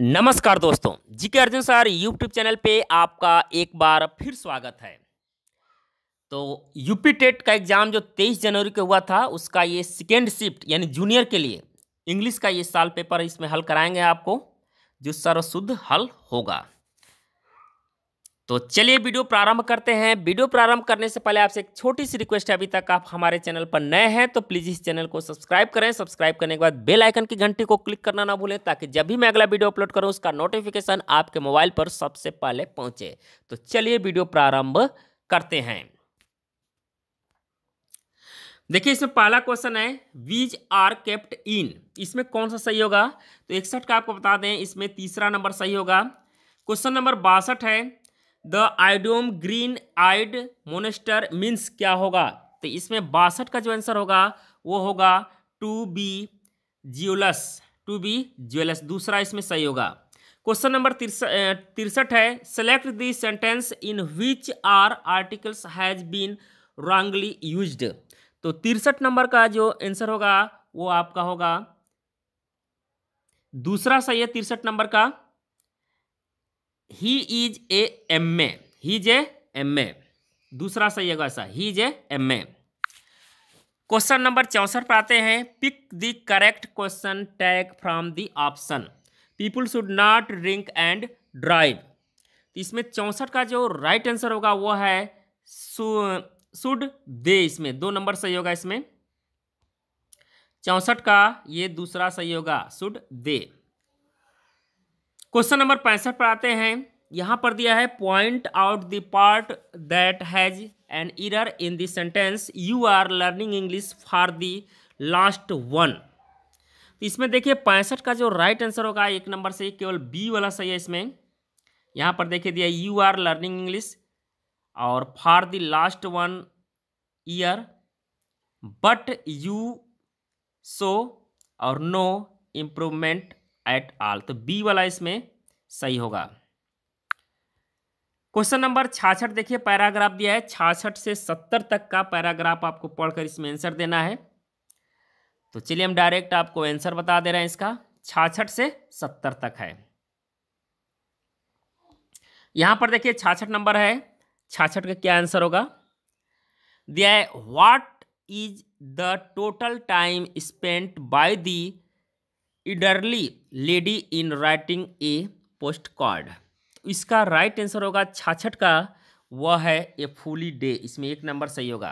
नमस्कार दोस्तों जी के अर्जुन सर यूट्यूब चैनल पे आपका एक बार फिर स्वागत है तो यूपी टेट का एग्ज़ाम जो 23 जनवरी को हुआ था उसका ये सेकेंड शिफ्ट यानी जूनियर के लिए इंग्लिश का ये साल पेपर इसमें हल कराएंगे आपको जो सर्वशुद्ध हल होगा तो चलिए वीडियो प्रारंभ करते हैं वीडियो प्रारंभ करने से पहले आपसे एक छोटी सी रिक्वेस्ट है अभी तक आप हमारे चैनल पर नए हैं तो प्लीज़ इस चैनल को सब्सक्राइब करें सब्सक्राइब करने के बाद बेल आइकन की घंटी को क्लिक करना ना भूलें ताकि जब भी मैं अगला वीडियो अपलोड करूँ उसका नोटिफिकेशन आपके मोबाइल पर सबसे पहले पहुँचे तो चलिए वीडियो प्रारंभ करते हैं देखिए इसमें पहला क्वेश्चन है वीज आर केप्ट इन इसमें कौन सा सही होगा तो इकसठ का आपको बता दें इसमें तीसरा नंबर सही होगा क्वेश्चन नंबर बासठ है the idiom green eyed monster means क्या होगा तो इसमें बासठ का जो आंसर होगा वो होगा to be jealous to be jealous दूसरा इसमें सही होगा क्वेश्चन नंबर तिरसठ है select the sentence in which are articles has been wrongly use तो तिरसठ नंबर का जो आंसर होगा वो आपका होगा दूसरा सही है तिरसठ नंबर का he is a M A he J M A दूसरा सही होगा ऐसा ही J M A question number चौंसठ पर आते हैं pick the correct question tag from the option people should not drink and drive इसमें चौंसठ का जो राइट आंसर होगा वो है शुड दे इसमें दो नंबर सही होगा इसमें चौंसठ का ये दूसरा सही होगा शुड दे क्वेश्चन नंबर पैंसठ पर आते हैं यहाँ पर दिया है point out the part that has an error in the sentence you are learning English for the last one इसमें देखिए पैंसठ का जो राइट आंसर होगा एक नंबर से केवल बी वाला सही है इसमें यहाँ पर देखिए दिया यू आर लर्निंग इंग्लिश और for the last one year but you so और नो इम्प्रूवमेंट एट आल तो बी वाला इसमें सही होगा क्वेश्चन नंबर छाछठ देखिए पैराग्राफ दिया है छाछठ से सत्तर तक का पैराग्राफ आपको पढ़कर इसमें आंसर देना है तो चलिए हम डायरेक्ट आपको आंसर बता दे रहे हैं इसका छाछठ से सत्तर तक है यहां पर देखिए छाछठ नंबर है छाछठ का क्या आंसर होगा दिया है what is the total time spent by the elderly lady in writing a post card तो इसका राइट आंसर होगा छाछठ का वह है ए फूली डे इसमें एक नंबर सही होगा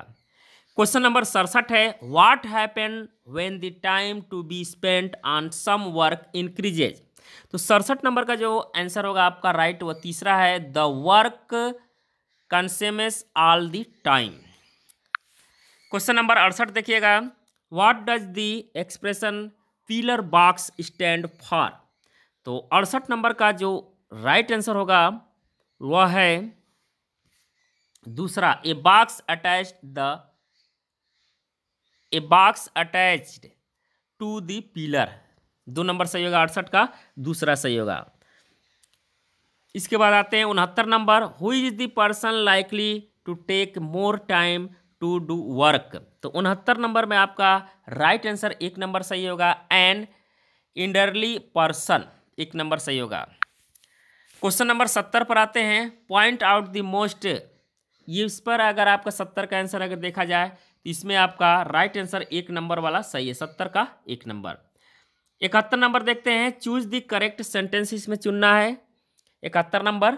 क्वेश्चन नंबर सड़सठ है what happen when the time to be spent on some work increases तो सड़सठ नंबर का जो आंसर होगा आपका राइट वह तीसरा है the work consumes all the time question number अड़सठ देखिएगा what does the expression pillar box stand for तो अड़सठ नंबर का जो राइट आंसर होगा वह है दूसरा a box attach the a box attach to the pillar दो नंबर सही होगा अड़सठ का दूसरा सही होगा इसके बाद आते हैं उनहत्तर number who is the person likely to take more time to do work तो उनहत्तर नंबर में आपका राइट आंसर एक नंबर सही होगा एन इंडरली पर्सन एक नंबर सही होगा क्वेश्चन नंबर सत्तर पर आते हैं पॉइंट आउट द मोस्ट ये इस पर अगर आपका सत्तर का आंसर अगर देखा जाए तो इसमें आपका राइट आंसर एक नंबर वाला सही है सत्तर का एक नंबर इकहत्तर नंबर देखते हैं चूज द करेक्ट सेंटेंस इसमें चुनना है इकहत्तर नंबर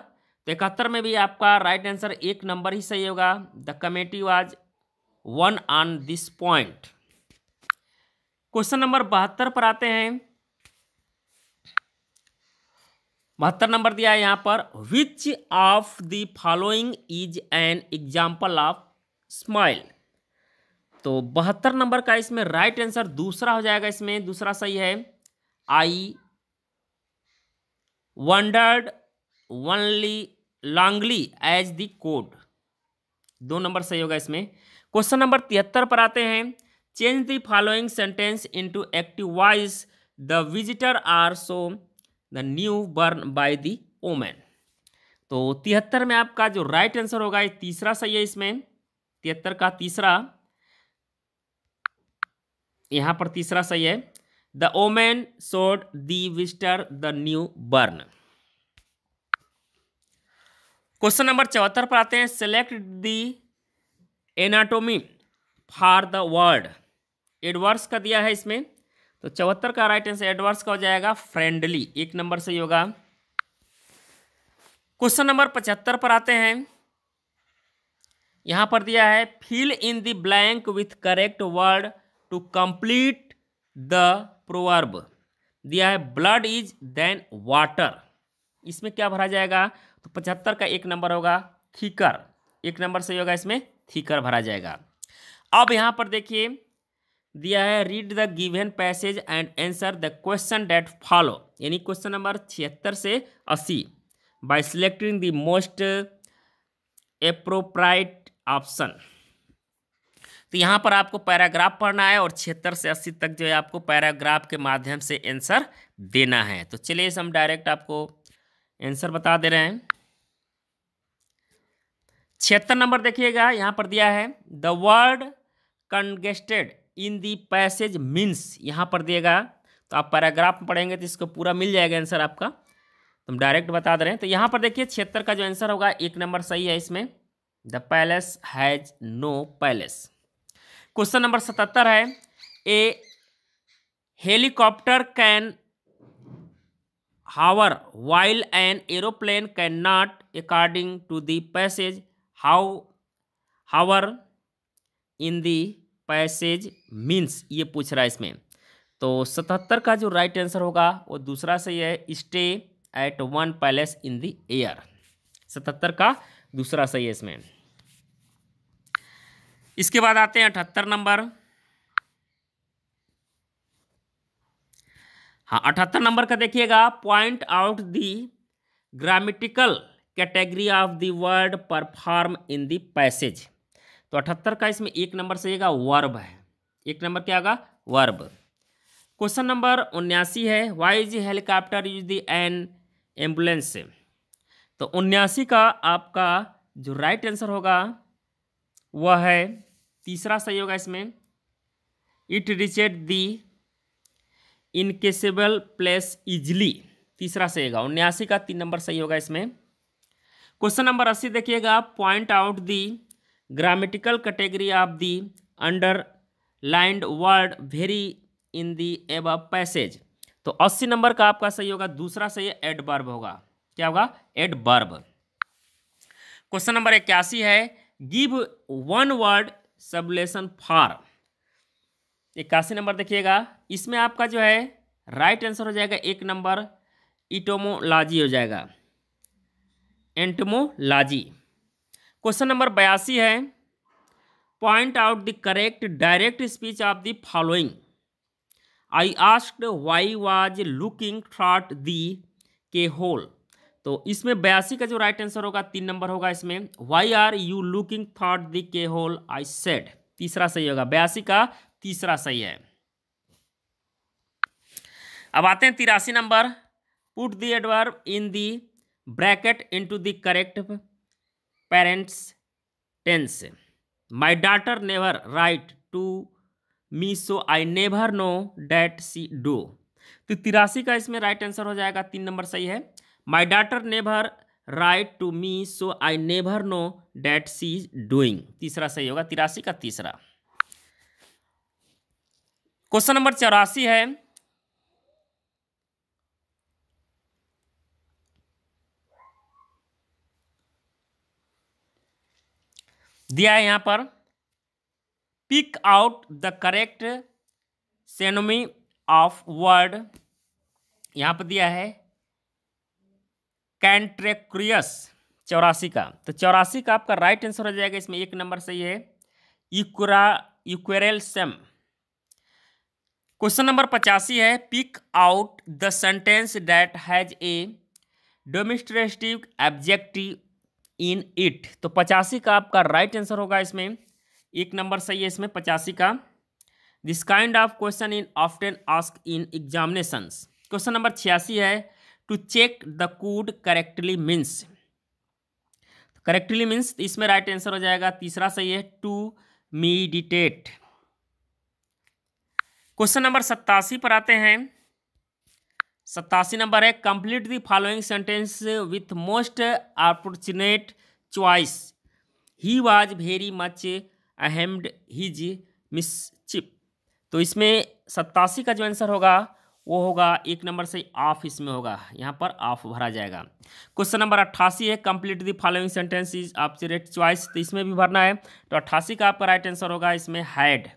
तो इकहत्तर में भी आपका राइट आंसर एक नंबर ही सही होगा the committee was one on this point question number बहत्तर पर आते हैं बहत्तर नंबर दिया है यहां पर which of the following is an example of smile तो बहत्तर नंबर का इसमें राइट आंसर दूसरा हो जाएगा इसमें दूसरा सही है I wandered only lonely as the cloud दो नंबर सही होगा इसमें क्वेश्चन नंबर तिहत्तर पर आते हैं change the following sentence into active voice the visitor are shown the newborn by the woman तो तिहत्तर में आपका जो राइट आंसर होगा ये तीसरा सही है इसमें तिहत्तर का तीसरा यहाँ पर तीसरा सही है the woman showed the visitor the newborn question number चौहत्तर पर आते हैं select the antonym for the word adverse का दिया है इसमें तो चौहत्तर का राइट आंसर एडवर्स का हो जाएगा फ्रेंडली एक नंबर से होगा क्वेश्चन नंबर पचहत्तर पर आते हैं यहां पर दिया है fill in the blank with correct word to complete the proverb दिया है ब्लड इज देन वाटर इसमें क्या भरा जाएगा तो पचहत्तर का एक नंबर होगा खीकर एक नंबर सही होगा इसमें थीकर भरा जाएगा अब यहाँ पर देखिए दिया है read the given passage and answer the question that follow यानी क्वेश्चन नंबर छिहत्तर से अस्सी by selecting the most appropriate option तो यहाँ पर आपको पैराग्राफ पढ़ना है और छिहत्तर से अस्सी तक जो है आपको पैराग्राफ के माध्यम से एंसर देना है तो चलिए हम डायरेक्ट आपको एंसर बता दे रहे हैं छिहत्तर नंबर देखिएगा यहाँ पर दिया है the word congested in the passage means यहाँ पर दिएगा तो आप पैराग्राफ में पढ़ेंगे तो इसको पूरा मिल जाएगा आंसर आपका तो हम डायरेक्ट बता दे रहे हैं तो यहाँ पर देखिए छिहत्तर का जो आंसर होगा एक नंबर सही है इसमें the place has no place question number सतहत्तर है a helicopter can hover while an aeroplane can not according to these passage how hover in the passage means ये पूछ रहा है इसमें तो सतहत्तर का जो राइट आंसर होगा वो दूसरा सही है stay at one place in the air सतहत्तर का दूसरा सही है इसमें इसके बाद आते हैं अठहत्तर नंबर हाँ अठहत्तर नंबर का देखिएगा point out the grammatical category of the word perform in the passage तो अठहत्तर का इसमें एक नंबर सही वर्ब है एक नंबर क्या आएगा वर्ब क्वेश्चन नंबर उन्यासी है why is helicopter use the an ambulance तो उन्यासी का आपका जो राइट आंसर होगा वह है तीसरा सही होगा इसमें it reached the inaccessible place easily तीसरा सही होगा उन्यासी का तीन नंबर सही होगा इसमें क्वेश्चन नंबर अस्सी देखिएगा आप point out the grammatical category of the underlined word very in the above passage तो अस्सी नंबर का आपका सही होगा दूसरा सही है एड बर्ब होगा क्या होगा एड बर्ब क्वेश्चन नंबर इक्यासी है give one word substitution for इक्यासी नंबर देखिएगा इसमें आपका जो है राइट आंसर हो जाएगा एक नंबर इटोमोलॉजी हो जाएगा एंटमोलॉजी क्वेश्चन नंबर बयासी है point out the correct direct speech of the following I asked why was looking through the keyhole तो इसमें बयासी का जो राइट आंसर होगा तीन नंबर होगा इसमें why are you looking through the keyhole I said तीसरा सही होगा बयासी का तीसरा सही है अब आते हैं तिरासी number put the adverb in the bracket into the correct parents tense my daughter never write to me so I never know that she do तो तिरासी का इसमें राइट आंसर हो जाएगा तीन नंबर सही है my daughter never write to me so I never know that she doing तीसरा सही होगा तिरासी का तीसरा क्वेश्चन नंबर चौरासी है दिया है यहाँ पर pick out the correct synonym of word यहाँ पर दिया है कैंट्रेक्रियस चौरासी का तो चौरासी का आपका राइट आंसर हो जाएगा इसमें एक नंबर सही है इक्रा इक्वेरल सेम क्वेश्चन नंबर पचासी है pick out the sentence that has a demonstrative adjective in it तो पचासी का आपका राइट right आंसर होगा इसमें एक नंबर सही है इसमें पचासी का this kind of question in often ask in examination question number छियासी है to check the could correctly means correctly means इसमें राइट आंसर हो जाएगा तीसरा सही है टू मीडिटेट क्वेश्चन नंबर सत्तासी पर आते हैं सत्तासी नंबर है complete the following sentence with most appropriate choice he was very much ashamed his chip तो इसमें सत्तासी का जो आंसर होगा वो होगा एक नंबर से ऑफ इसमें होगा यहाँ पर ऑफ भरा जाएगा क्वेश्चन नंबर अट्ठासी है complete the following sentence is appropriate choice तो इसमें भी भरना है तो अट्ठासी का आपका राइट आंसर होगा इसमें had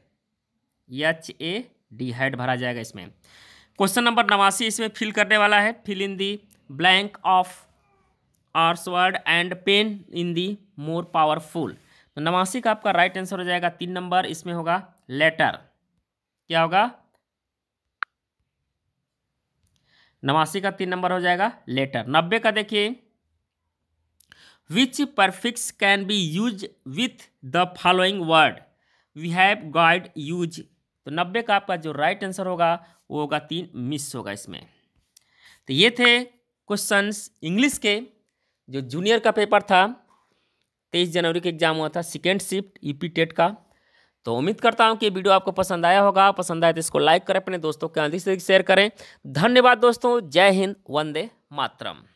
H A D had भरा जाएगा इसमें क्वेश्चन नंबर नवासी इसमें फिल करने वाला है fill in the blank of ours word and pen in the more powerful तो नवासी का आपका राइट आंसर हो जाएगा तीन नंबर इसमें होगा लेटर क्या होगा नवासी का तीन नंबर हो जाएगा लेटर नब्बे का देखिए which prefix can be use with the following word we have guide use तो नब्बे का आपका जो राइट आंसर होगा वो होगा तीन मिस होगा इसमें तो ये थे क्वेश्चंस इंग्लिश के जो जूनियर का पेपर था तेईस जनवरी का एग्जाम हुआ था सेकेंड शिफ्ट ईपी टेट का तो उम्मीद करता हूँ कि वीडियो आपको पसंद आया होगा पसंद आया तो इसको लाइक करें अपने दोस्तों के अधिक से अधिक शेयर करें धन्यवाद दोस्तों जय हिंद वंदे मातरम